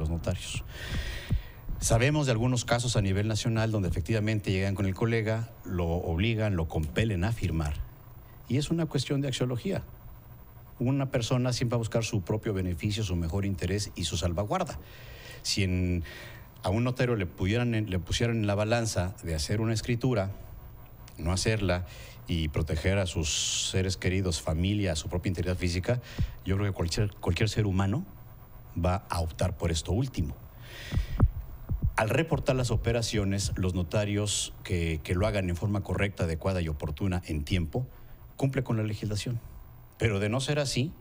los notarios. Sabemos de algunos casos a nivel nacional donde efectivamente llegan con el colega, lo obligan, lo compelen a firmar. Y es una cuestión de axiología. Una persona siempre va a buscar su propio beneficio, su mejor interés y su salvaguarda. Si a un notario le, le pusieran en la balanza de hacer una escritura, no hacerla y proteger a sus seres queridos, familia, su propia integridad física, yo creo que cualquier, cualquier ser humano va a optar por esto último. Al reportar las operaciones, los notarios que, lo hagan en forma correcta, adecuada y oportuna en tiempo, cumple con la legislación. Pero de no ser así,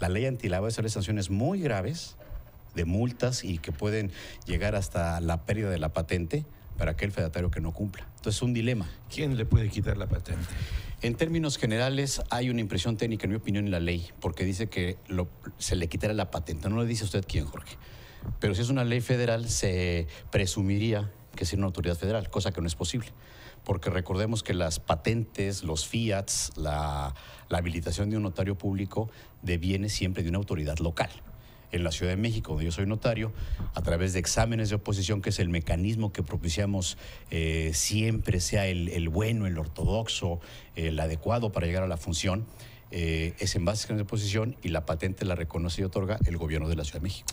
la ley antilavado de sanciones muy graves de multas y que pueden llegar hasta la pérdida de la patente para aquel fedatario que no cumpla. Entonces es un dilema. ¿Quién le puede quitar la patente? En términos generales, hay una impresión técnica, en mi opinión, en la ley, porque dice que se le quitará la patente. No le dice usted quién, Jorge. Pero si es una ley federal, se presumiría que es una autoridad federal, cosa que no es posible. Porque recordemos que las patentes, los fiats, la, la habilitación de un notario público deviene siempre de una autoridad local en la Ciudad de México, donde yo soy notario, a través de exámenes de oposición, que es el mecanismo que propiciamos eh, siempre sea el, bueno, el ortodoxo, el adecuado para llegar a la función, eh, es en base a exámenes de oposición y la patente la reconoce y otorga el gobierno de la Ciudad de México.